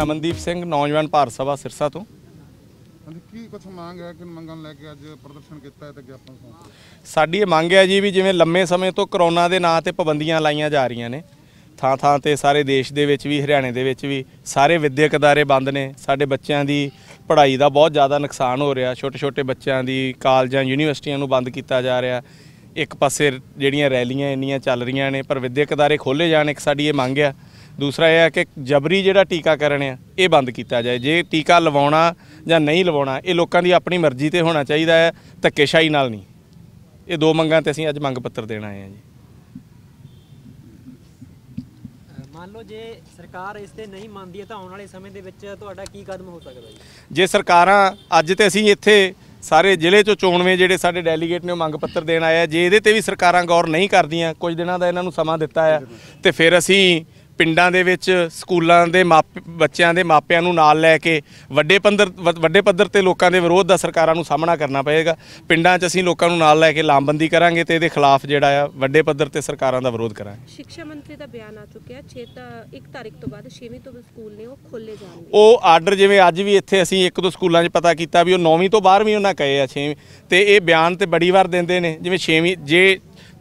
ਮੈਂ ਅਮਨਦੀਪ ਸਿੰਘ ਨੌਜਵਾਨ ਭਾਰਤ ਸਭਾ ਸਿਰਸਾ ਤੋਂ ਕੀ ਕੁਝ ਮੰਗ ਹੈ ਕਿ ਮੰਗਾਂ ਲੈ ਕੇ ਅੱਜ ਪ੍ਰਦਰਸ਼ਨ ਕੀਤਾ ਹੈ ਤੇ ਗਿਆਪਨ ਸਾਡੀ ਇਹ ਮੰਗ ਹੈ ਜੀ ਵੀ ਜਿਵੇਂ ਲੰਮੇ ਸਮੇਂ ਤੋਂ ਕਰੋਨਾ ਦੇ ਨਾਂ ਤੇ ਪਾਬੰਦੀਆਂ ਲਾਈਆਂ ਜਾ ਰਹੀਆਂ ਨੇ ਥਾਂ ਥਾਂ ਤੇ ਸਾਰੇ ਦੇਸ਼ ਦੇ ਵਿੱਚ ਵੀ ਹਰਿਆਣੇ ਦੇ ਵਿੱਚ ਵੀ ਸਾਰੇ ਵਿਦਿਅਕ ਅਦਾਰੇ ਬੰਦ ਨੇ ਸਾਡੇ ਬੱਚਿਆਂ ਦੀ ਪੜ੍ਹਾਈ ਦਾ ਬਹੁਤ ਜ਼ਿਆਦਾ ਨੁਕਸਾਨ ਹੋ ਰਿਹਾ ਛੋਟੇ ਛੋਟੇ ਬੱਚਿਆਂ ਦੀ ਕਾਲਜਾਂ ਯੂਨੀਵਰਸਿਟੀਆਂ ਨੂੰ ਬੰਦ ਕੀਤਾ ਜਾ ਰਿਹਾ ਇੱਕ ਪਾਸੇ ਜਿਹੜੀਆਂ ਰੈਲੀਆਂ ਇੰਨੀਆਂ ਚੱਲ ਰਹੀਆਂ ਨੇ ਪਰ ਵਿਦਿਅਕ ਅਦਾਰੇ ਖੋਲੇ ਜਾਣ ਇੱਕ ਸਾਡੀ ਇਹ ਮੰਗ ਹੈ ਦੂਸਰਾ ਇਹ ਹੈ ਕਿ ਜਬਰੀ ਜਿਹੜਾ ਟੀਕਾਕਰਨ ਆ ਇਹ ਬੰਦ ਕੀਤਾ ਜਾਏ ਜੇ ਟੀਕਾ ਲਵਾਉਣਾ ਜਾਂ ਨਹੀਂ ਲਵਾਉਣਾ ਇਹ ਲੋਕਾਂ ਦੀ ਆਪਣੀ ਮਰਜ਼ੀ ਤੇ ਹੋਣਾ ਚਾਹੀਦਾ ਹੈ ਧੱਕੇਸ਼ਾਹੀ ਨਾਲ ਨਹੀਂ ਇਹ ਦੋ ਮੰਗਾਂ ਤੇ ਅਸੀਂ ਅੱਜ ਮੰਗ ਪੱਤਰ ਦੇਣ ਆਏ ਹਾਂ ਜੀ ਮੰਨ ਲਓ ਜੇ ਸਰਕਾਰ ਇਸ ਤੇ ਨਹੀਂ ਮੰਨਦੀ ਤਾਂ ਆਉਣ ਵਾਲੇ ਸਮੇਂ ਦੇ ਵਿੱਚ ਤੁਹਾਡਾ ਕੀ ਕਦਮ ਹੋ ਸਕਦਾ ਜੀ ਜੇ ਸਰਕਾਰਾਂ ਅੱਜ ਤੇ ਅਸੀਂ ਇੱਥੇ ਸਾਰੇ ਜ਼ਿਲ੍ਹੇ ਚੋਂ ਚੋਣਵੇਂ ਜਿਹੜੇ ਸਾਡੇ ਡੈਲੀਗੇਟ ਨੇ ਮੰਗ ਪੱਤਰ ਦੇਣ ਆਏ ਆ ਜੇ ਇਹਦੇ ਤੇ ਵੀ ਸਰਕਾਰਾਂ ਗੌਰ ਨਹੀਂ ਕਰਦੀਆਂ ਕੁਝ ਦਿਨਾਂ ਦਾ ਇਹਨਾਂ ਨੂੰ ਸਮਾਂ ਦਿੱਤਾ ਹੈ ਤੇ ਫਿਰ ਅਸੀਂ ਪਿੰਡਾਂ ਦੇ ਵਿੱਚ ਸਕੂਲਾਂ ਦੇ ਬੱਚਿਆਂ ਦੇ ਮਾਪਿਆਂ ਨੂੰ ਨਾਲ ਲੈ ਕੇ ਵੱਡੇ ਪੱਧਰ ਵੱਡੇ ਪੱਧਰ ਤੇ ਲੋਕਾਂ ਦੇ ਵਿਰੋਧ ਦਾ ਸਰਕਾਰਾਂ ਨੂੰ ਸਾਹਮਣਾ ਕਰਨਾ ਪਏਗਾ ਪਿੰਡਾਂ 'ਚ ਅਸੀਂ ਲੋਕਾਂ ਨੂੰ ਨਾਲ ਲੈ ਕੇ ਲਾਮਬੰਦੀ ਕਰਾਂਗੇ ਤੇ ਇਹਦੇ ਖਿਲਾਫ ਜਿਹੜਾ ਆ ਵੱਡੇ ਪੱਧਰ ਤੇ ਸਰਕਾਰਾਂ ਦਾ ਵਿਰੋਧ ਕਰਾਂਗੇ ਸਿੱਖਿਆ ਮੰਤਰੀ ਦਾ ਬਿਆਨ ਆ ਚੁੱਕਿਆ 6 ਤਾਂ 1 ਤਾਰੀਖ ਤੋਂ ਬਾਅਦ 6ਵੀਂ ਤੋਂ ਸਕੂਲ ਨੇ ਉਹ ਖੋਲੇ ਜਾਣਗੇ ਉਹ ਆਰਡਰ ਜਿਵੇਂ ਅੱਜ ਵੀ ਇੱਥੇ ਅਸੀਂ ਇੱਕ ਦੋ ਸਕੂਲਾਂ 'ਚ ਪਤਾ ਕੀਤਾ ਵੀ ਉਹ 9ਵੀਂ ਤੋਂ 12ਵੀਂ ਉਹਨਾਂ ਕਹੇ ਆ 6ਵੀਂ ਤੇ ਇਹ ਬਿਆਨ ਤੇ ਬੜੀ ਵਾਰ ਦਿੰਦੇ ਨੇ ਜਿਵੇਂ 6ਵੀਂ ਜੇ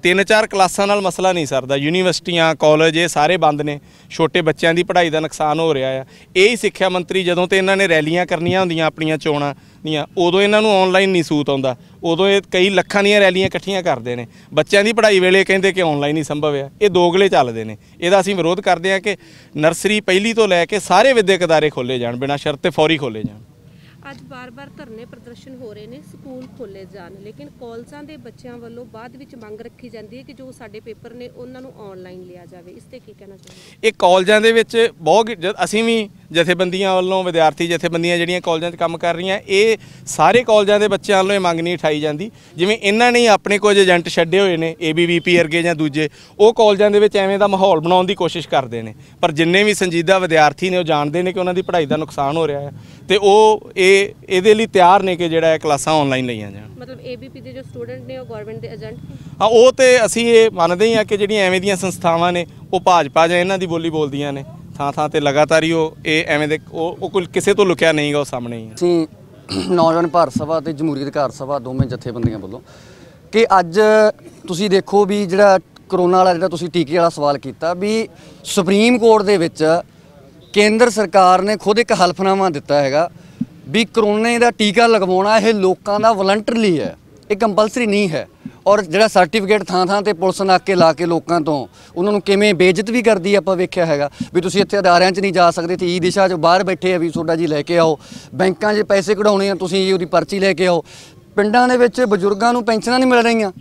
ਤਿੰਨ ਚਾਰ ਕਲਾਸਾਂ ਨਾਲ ਮਸਲਾ ਨਹੀਂ ਸਰਦਾ ਯੂਨੀਵਰਸਿਟੀਆਂ ਕਾਲਜ ਇਹ ਸਾਰੇ ਬੰਦ ਨੇ ਛੋਟੇ ਬੱਚਿਆਂ ਦੀ ਪੜ੍ਹਾਈ ਦਾ ਨੁਕਸਾਨ ਹੋ ਰਿਹਾ ਆ ਇਹ ਹੀ ਸਿੱਖਿਆ ਮੰਤਰੀ ਜਦੋਂ ਤੇ ਇਹਨਾਂ ਨੇ ਰੈਲੀਆਂ ਕਰਨੀਆਂ ਹੁੰਦੀਆਂ ਆਪਣੀਆਂ ਚੋਣਾਂ ਦੀਆਂ ਉਦੋਂ ਇਹਨਾਂ ਨੂੰ ਆਨਲਾਈਨ ਨਹੀਂ ਸੂਤ ਆਉਂਦਾ ਉਦੋਂ ਇਹ ਕਈ ਲੱਖਾਂ ਦੀਆਂ ਰੈਲੀਆਂ ਇਕੱਠੀਆਂ ਕਰਦੇ ਨੇ ਬੱਚਿਆਂ ਦੀ ਪੜ੍ਹਾਈ ਵੇਲੇ ਕਹਿੰਦੇ ਕਿ ਆਨਲਾਈਨ ਹੀ ਸੰਭਵ ਹੈ ਇਹ ਦੋਗਲੇ ਚੱਲਦੇ ਨੇ ਇਹਦਾ ਅਸੀਂ ਵਿਰੋਧ ਕਰਦੇ ਹਾਂ ਕਿ ਨਰਸਰੀ ਪਹਿਲੀ ਤੋਂ ਲੈ ਕੇ ਸਾਰੇ ਵਿਦਿਅਕ ਅਦਾਰੇ ਖੋਲੇ ਜਾਣ ਬਿਨਾਂ ਸ਼ਰਤ ਤੇ ਫੌਰੀ ਖੋਲੇ ਜਾਣ ਅੱਜ ਬਾਰ-ਬਾਰ ਧਰਨੇ ਪ੍ਰਦਰਸ਼ਨ ਹੋ ਰਹੇ ਨੇ ਸਕੂਲ ਖੋਲੇ ਜਾਣ ਲੇਕਿਨ ਕਾਲਜਾਂ ਦੇ ਬੱਚਿਆਂ ਵੱਲੋਂ ਬਾਅਦ ਵਿੱਚ ਮੰਗ ਰੱਖੀ ਜਾਂਦੀ ਹੈ ਕਿ ਜੋ ਸਾਡੇ ਪੇਪਰ ਨੇ ਉਹਨਾਂ ਨੂੰ ਆਨਲਾਈਨ ਲਿਆ ਜਾਵੇ ਇਸ ਤੇ ਕੀ ਕਹਿਣਾ ਚਾਹੁੰਦੇ ਇਹ ਕਾਲਜਾਂ ਦੇ ਵਿੱਚ ਬਹੁਤ ਅਸੀਂ ਵੀ ਜਥੇਬੰਦੀਆਂ ਵੱਲੋਂ ਵਿਦਿਆਰਥੀ ਜਥੇਬੰਦੀਆਂ ਜਿਹੜੀਆਂ ਕਾਲਜਾਂ 'ਚ ਕੰਮ ਕਰ ਰਹੀਆਂ ਇਹ ਸਾਰੇ ਕਾਲਜਾਂ ਦੇ ਬੱਚਿਆਂ ਵੱਲੋਂ ਇਹ ਮੰਗ ਨਹੀਂ ਉਠਾਈ ਜਾਂਦੀ ਜਿਵੇਂ ਇਹਨਾਂ ਨੇ ਆਪਣੇ ਕੁਝ ਏਜੰਟ ਛੱਡੇ ਹੋਏ ਨੇ ਏਬੀਵੀਪੀ ਵਰਗੇ ਜਾਂ ਦੂਜੇ ਉਹ ਕਾਲਜਾਂ ਦੇ ਵਿੱਚ ਐਵੇਂ ਦਾ ਮਾਹੌਲ ਬਣਾਉਣ ਦੀ ਕੋਸ਼ਿਸ਼ ਕਰਦੇ ਨੇ ਪਰ ਜਿੰਨੇ ਵੀ ਸੰਜੀਦਾ ਵਿਦਿਆਰਥੀ ਨੇ ਉਹ ਜਾਣਦੇ ਨੇ ਕਿ ਉਹਨਾਂ ਦੀ ਪੜ੍ਹਾਈ ਦਾ ਨੁਕਸਾਨ ਹੋ ਰਿਹਾ ਹੈ ਤੇ ਉਹ ਇਹ ਇਹਦੇ ਲਈ ਤਿਆਰ ਨੇ ਕਿ ਜਿਹੜਾ ਕਲਾਸਾਂ ਆਨਲਾਈਨ ਲਈਆਂ ਜਾਣ ਮਤਲਬ ਏਬੀਪੀ ਦੇ ਜੋ ਸਟੂਡੈਂਟ ਨੇ ਉਹ ਗਵਰਨਮੈਂਟ ਦੇ ਏਜੰਟ ਹਾਂ ਉਹ ਤੇ ਅਸੀਂ ਇਹ ਮੰਨਦੇ ਹਾਂ ਕਿ ਜਿਹੜੀਆਂ ਐਵੇਂ ਦੀਆਂ ਸੰਸਥਾਵਾਂ ਨੇ ਉਹ ਭਾਜਪਾ ਜਾਂ ਇਹਨਾਂ ਦੀ ਬੋਲੀ ਬੋਲਦੀਆਂ ਨੇ ਥਾਂ ਥਾਂ ਤੇ ਲਗਾਤਾਰ ਹੀ ਉਹ ਇਹ ਐਵੇਂ ਦੇ ਉਹ ਕੋਈ ਕਿਸੇ ਤੋਂ ਲੁਕਿਆ ਨਹੀਂਗਾ ਉਹ ਸਾਹਮਣੇ ਹੀ ਅਸੀਂ ਨੌਜਵਾਨ ਭਾਰਤ ਸਭਾ ਤੇ ਜਮਹੂਰੀ ਅਧਿਕਾਰ ਸਭਾ ਦੋਵੇਂ ਜਥੇਬੰਦੀਆਂ ਵੱਲੋਂ ਕਿ ਅੱਜ ਤੁਸੀਂ ਦੇਖੋ ਵੀ ਜਿਹੜਾ ਕਰੋਨਾ ਵਾਲਾ ਜਿਹੜਾ ਤੁਸੀਂ ਟੀਕੇ ਵਾਲਾ ਸਵਾਲ ਕੀਤਾ ਵੀ ਸੁਪਰੀਮ ਕੋਰਟ ਦੇ ਵਿੱਚ ਕੇਂਦਰ ਸਰਕਾਰ ਨੇ ਖੁਦ ਇੱਕ ਹਲਫਨਾਮਾ ਦਿੱਤਾ ਹੈਗਾ ਵੀ ਕਰੋਨੇ ਦਾ ਟੀਕਾ ਲਗਵਾਉਣਾ ਇਹ ਲੋਕਾਂ ਦਾ ਵਲੰਟਰੀ ਹੈ ਇਹ ਕੰਪਲਸਰੀ ਨਹੀਂ ਹੈ ਔਰ ਜਿਹੜਾ ਸਰਟੀਫਿਕੇਟ ਥਾਂ ਥਾਂ ਤੇ ਪੁਲਿਸ ਨਾ ਕੇ ਲਾ ਕੇ ਲੋਕਾਂ ਤੋਂ ਉਹਨਾਂ ਨੂੰ ਕਿਵੇਂ ਬੇਇੱਜ਼ਤ ਵੀ ਕਰਦੀ ਆਪਾਂ ਵੇਖਿਆ ਹੈਗਾ ਵੀ ਤੁਸੀਂ ਇੱਥੇ ਅਦਾਰਿਆਂ 'ਚ ਨਹੀਂ ਜਾ ਸਕਦੇ ਤੇ ਈ ਦਿਸ਼ਾ 'ਚ ਬਾਹਰ ਬੈਠੇ ਆ ਵੀ ਤੁਹਾਡਾ ਜੀ ਲੈ ਕੇ ਆਓ ਬੈਂਕਾਂ 'ਚ ਪੈਸੇ ਕਢਾਉਣੇ ਆ ਤੁਸੀਂ ਜੀ ਉਹਦੀ ਪਰਚੀ ਲੈ ਕੇ ਆਓ ਪਿੰਡਾਂ ਦੇ ਵਿੱਚ ਬਜ਼ੁਰਗਾਂ ਨੂੰ ਪੈਨਸ਼ਨਾਂ ਨਹੀਂ ਮਿਲ ਰਹੀਆਂ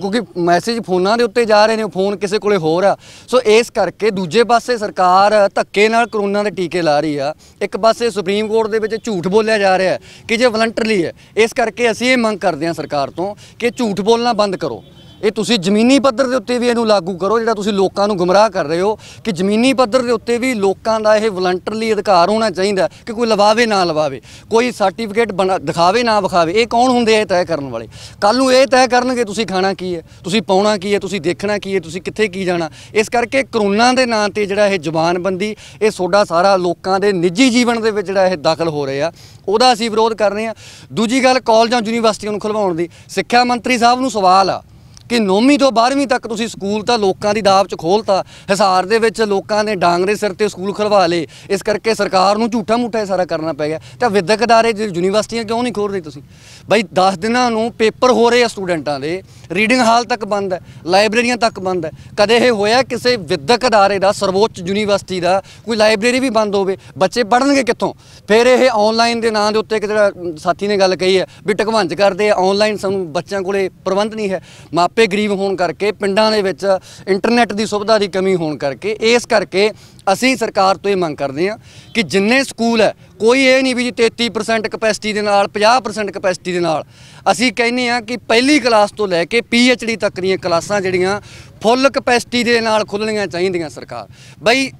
ਕਿਉਂਕਿ ਮੈਸੇਜ ਫੋਨਾਂ ਦੇ ਉੱਤੇ ਜਾ ਰਹੇ ਨੇ ਫੋਨ ਕਿਸੇ ਕੋਲੇ ਹੋਰ ਆ ਸੋ ਇਸ ਕਰਕੇ ਦੂਜੇ ਪਾਸੇ ਸਰਕਾਰ ਧੱਕੇ ਨਾਲ ਕਰੋਨਾ ਦੇ ਟੀਕੇ ਲਾ ਰਹੀ ਆ ਇੱਕ ਪਾਸੇ ਸੁਪਰੀਮ ਕੋਰਟ ਦੇ ਵਿੱਚ ਝੂਠ ਬੋਲਿਆ ਜਾ ਰਿਹਾ ਕਿ ਜੇ ਵਲੰਟਰਲੀ ਹੈ ਇਸ ਕਰਕੇ ਅਸੀਂ ਇਹ ਮੰਗ ਕਰਦੇ ਹਾਂ ਸਰਕਾਰ ਤੋਂ ਕਿ ਝੂਠ ਬੋਲਣਾ ਬੰਦ ਕਰੋ ਇਹ ਤੁਸੀਂ ਜ਼ਮੀਨੀ ਪੱਧਰ ਦੇ ਉੱਤੇ ਵੀ ਇਹਨੂੰ ਲਾਗੂ ਕਰੋ ਜਿਹੜਾ ਤੁਸੀਂ ਲੋਕਾਂ ਨੂੰ ਗੁੰਮਰਾਹ ਕਰ ਰਹੇ ਹੋ ਕਿ ਜ਼ਮੀਨੀ ਪੱਧਰ ਦੇ ਉੱਤੇ ਵੀ ਲੋਕਾਂ ਦਾ ਇਹ ਵਲੰਟਰਲੀ ਅਧਿਕਾਰ ਹੋਣਾ ਚਾਹੀਦਾ ਕਿ ਕੋਈ ਲਵਾਵੇ ਨਾ ਲਵਾਵੇ ਕੋਈ ਸਰਟੀਫਿਕੇਟ ਦਿਖਾਵੇ ਨਾ ਵਿਖਾਵੇ ਇਹ ਕੌਣ ਹੁੰਦੇ ਇਹ ਤੈਅ ਕਰਨ ਵਾਲੇ ਕੱਲ ਨੂੰ ਇਹ ਤੈਅ ਕਰਨਗੇ ਤੁਸੀਂ ਖਾਣਾ ਕੀ ਹੈ ਤੁਸੀਂ ਪਾਉਣਾ ਕੀ ਹੈ ਤੁਸੀਂ ਦੇਖਣਾ ਕੀ ਹੈ ਤੁਸੀਂ ਕਿੱਥੇ ਕੀ ਜਾਣਾ ਇਸ ਕਰਕੇ ਕਰੋਨਾ ਦੇ ਨਾਂ ਤੇ ਜਿਹੜਾ ਇਹ ਜ਼ੁਬਾਨਬੰਦੀ ਇਹ ਸੋਡਾ ਸਾਰਾ ਲੋਕਾਂ ਦੇ ਨਿੱਜੀ ਜੀਵਨ ਦੇ ਵਿੱਚ ਜਿਹੜਾ ਇਹ ਦਖਲ ਹੋ ਰਿਹਾ ਉਹਦਾ ਅਸੀਂ ਵਿਰੋਧ ਕਰ ਰਹੇ ਹਾਂ ਦੂਜੀ ਗੱਲ ਕਾਲਜਾਂ ਯੂਨੀਵਰਸਿਟੀਆਂ ਨੂੰ ਖੁਲਵਾਉਣ ਦੀ ਸਿੱਖਿਆ ਮੰਤਰੀ ਸਾਹਿਬ ਨੂੰ ਸਵਾਲ ਆ ਕਿ 9ਵੀਂ ਤੋਂ 12ਵੀਂ ਤੱਕ ਤੁਸੀਂ ਸਕੂਲ ਤਾਂ ਲੋਕਾਂ ਦੀ ਦਾਬ 'ਚ ਖੋਲਤਾ ਹਿਸਾਰ ਦੇ ਵਿੱਚ ਲੋਕਾਂ ਨੇ ਡਾਂਗਰੇ ਸਿਰ ਤੇ ਸਕੂਲ ਖਲਵਾ ਲਏ ਇਸ ਕਰਕੇ ਸਰਕਾਰ ਨੂੰ ਝੂਠਾ ਮੂਠਾ ਸਾਰਾ ਕਰਨਾ ਪੈ ਗਿਆ ਤਾਂ ਵਿਦਿਅਕ ਅਦਾਰੇ ਯੂਨੀਵਰਸਿਟੀਆਂ ਕਿਉਂ ਨਹੀਂ ਖੋਲਦੇ ਤੁਸੀਂ ਬਈ 10 ਦਿਨਾਂ ਨੂੰ ਪੇਪਰ ਹੋ ਰਹੇ ਆ ਸਟੂਡੈਂਟਾਂ ਦੇ ਰੀਡਿੰਗ ਹਾਲ ਤੱਕ ਬੰਦ ਹੈ ਲਾਇਬ੍ਰੇਰੀਆਂ ਤੱਕ ਬੰਦ ਹੈ ਕਦੇ ਇਹ ਹੋਇਆ ਕਿਸੇ ਵਿਦਿਅਕ ਅਦਾਰੇ ਦਾ ਸਰਵੋੱਚ ਯੂਨੀਵਰਸਿਟੀ ਦਾ ਕੋਈ ਲਾਇਬ੍ਰੇਰੀ ਵੀ ਬੰਦ ਹੋਵੇ ਬੱਚੇ ਪੜਨਗੇ ਕਿੱਥੋਂ ਫਿਰ ਇਹ ਆਨਲਾਈਨ ਦੇ ਨਾਂ ਦੇ ਉੱਤੇ ਇੱਕ ਜਿਹੜਾ ਸਾਥੀ ਨੇ ਗੱਲ ਕਹੀ ਹੈ ਵੀ ਟਕਵੰਜ ਕਰਦੇ ਆ ਆਨਲਾਈਨ ਸਾਨੂੰ ਬੱਚਿਆਂ ਕੋਲੇ ਪ੍ਰਬੰਧ ਨਹੀਂ ਹੈ ਮਾਪ ਆਪੇ ਗਰੀਬ ਹੋਣ ਕਰਕੇ ਪਿੰਡਾਂ ਦੇ ਵਿੱਚ ਇੰਟਰਨੈਟ ਦੀ ਸੁਵਿਧਾ ਦੀ ਕਮੀ ਹੋਣ ਕਰਕੇ ਇਸ ਕਰਕੇ ਅਸੀਂ ਸਰਕਾਰ ਤੋਂ ਇਹ ਮੰਗ ਕਰਦੇ ਹਾਂ ਕਿ ਜਿੰਨੇ ਸਕੂਲ ਹੈ ਕੋਈ ਇਹ ਨਹੀਂ ਵੀ ਜੀ 33% ਕਪੈਸਿਟੀ ਦੇ ਨਾਲ 50% ਕਪੈਸਿਟੀ ਦੇ ਨਾਲ ਅਸੀਂ ਕਹਿੰਦੇ ਆ ਕਿ ਪਹਿਲੀ ਕਲਾਸ ਤੋਂ ਲੈ ਕੇ ਪੀ ਐਚ ਡੀ ਤੱਕ ਦੀਆਂ ਕਲਾਸਾਂ ਜਿਹੜੀਆਂ ਫੁੱਲ ਕਪੈਸਿਟੀ ਦੇ ਨਾਲ ਖੁੱਲਣੀਆਂ ਚਾਹੀਦੀਆਂ ਸਰਕਾਰ ਬਈ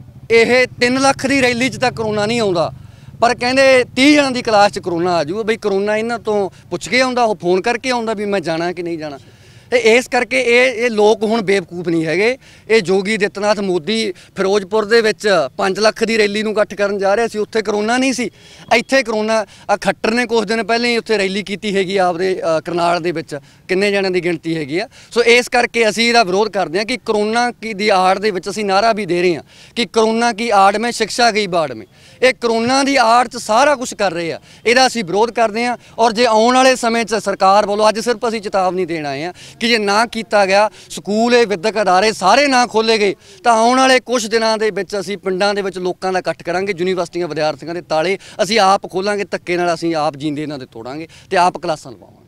ਇਹ 3 ਲੱਖ ਦੀ ਰੈਲੀ 'ਚ ਤਾਂ ਕਰੋਨਾ ਨਹੀਂ ਆਉਂਦਾ ਪਰ ਕਹਿੰਦੇ 30 ਜਣਾਂ ਦੀ ਕਲਾਸ 'ਚ ਕਰੋਨਾ ਆ ਜੂ ਬਈ ਕਰੋਨਾ ਇਹਨਾਂ ਤੋਂ ਪੁੱਛ ਕੇ ਆਉਂਦਾ ਉਹ ਫੋਨ ਕਰਕੇ ਆਉਂਦਾ ਵੀ ਮੈਂ ਜਾਣਾ ਕਿ ਨਹੀਂ ਜਾਣਾ ਤੇ ਇਸ ਕਰਕੇ ਇਹ ਇਹ ਲੋਕ ਹੁਣ ਬੇਵਕੂਫ ਨਹੀਂ ਹੈਗੇ ਇਹ ਜੋਗੀ ਦਿੱਤਨਾਥ ਮੋਦੀ ਫਿਰੋਜ਼ਪੁਰ ਦੇ ਵਿੱਚ 5 ਲੱਖ ਦੀ ਰੈਲੀ ਨੂੰ ਇਕੱਠ ਕਰਨ ਜਾ ਰਿਹਾ ਸੀ ਉੱਥੇ ਕਰੋਨਾ ਨਹੀਂ ਸੀ ਇੱਥੇ ਕਰੋਨਾ ਆ ਖੱਟਰ ਨੇ ਕੁਝ ਦਿਨ ਪਹਿਲਾਂ ਹੀ ਉੱਥੇ ਰੈਲੀ ਕੀਤੀ ਹੈਗੀ ਆਪਦੇ ਕਰਨਾਲ ਦੇ ਵਿੱਚ ਕਿੰਨੇ ਜਣਿਆਂ ਦੀ ਗਿਣਤੀ ਹੈਗੀ ਆ ਸੋ ਇਸ ਕਰਕੇ ਅਸੀਂ ਇਹਦਾ ਵਿਰੋਧ ਕਰਦੇ ਹਾਂ ਕਿ ਕਰੋਨਾ ਕੀ ਦੀ ਆੜ ਦੇ ਵਿੱਚ ਅਸੀਂ ਨਾਰਾ ਵੀ ਦੇ ਰਹੇ ਹਾਂ ਕਿ ਕਰੋਨਾ ਕੀ ਆੜ ਮੈਂ ਸਿੱਖਿਆ ਗਈ ਬਾੜ ਮੈਂ ਇਹ ਕਰੋਨਾ ਦੀ ਆੜ 'ਚ ਸਾਰਾ ਕੁਝ ਕਰ ਰਹੇ ਆ ਇਹਦਾ ਅਸੀਂ ਵਿਰੋਧ ਕਰਦੇ ਹਾਂ ਔਰ ਜੇ ਆਉਣ ਵਾਲੇ ਸਮੇਂ 'ਚ ਸਰਕਾਰ ਵੱਲੋਂ ਅੱਜ ਸਿਰਫ ਅਸੀਂ ਚੇਤਾਵਨੀ ਦੇਣ ਆਏ ਆ ਕਿ ਜੇ ਨਾ ਕੀਤਾ ਗਿਆ ਸਕੂਲ ਇਹ ਵਿਦਿਅਕ ادارے ਸਾਰੇ ਨਾ ਖੋਲੇ ਗਏ ਤਾਂ ਆਉਣ ਵਾਲੇ ਕੁਝ ਦਿਨਾਂ ਦੇ ਵਿੱਚ ਅਸੀਂ ਪਿੰਡਾਂ ਦੇ ਵਿੱਚ ਲੋਕਾਂ ਦਾ ਇਕੱਠ ਕਰਾਂਗੇ ਯੂਨੀਵਰਸਿਟੀਆਂ ਵਿਦਿਆਰਥੀਆਂ ਦੇ ਤਾਲੇ ਅਸੀਂ ਆਪ ਖੋਲਾਂਗੇ ਧੱਕੇ ਨਾਲ ਅਸੀਂ ਆਪ ਜਿੰਦੇ ਇਹਨਾਂ ਦੇ ਤੋੜਾਂਗੇ ਤੇ ਆਪ ਕਲਾਸਾਂ ਲਵਾਵਾਂਗੇ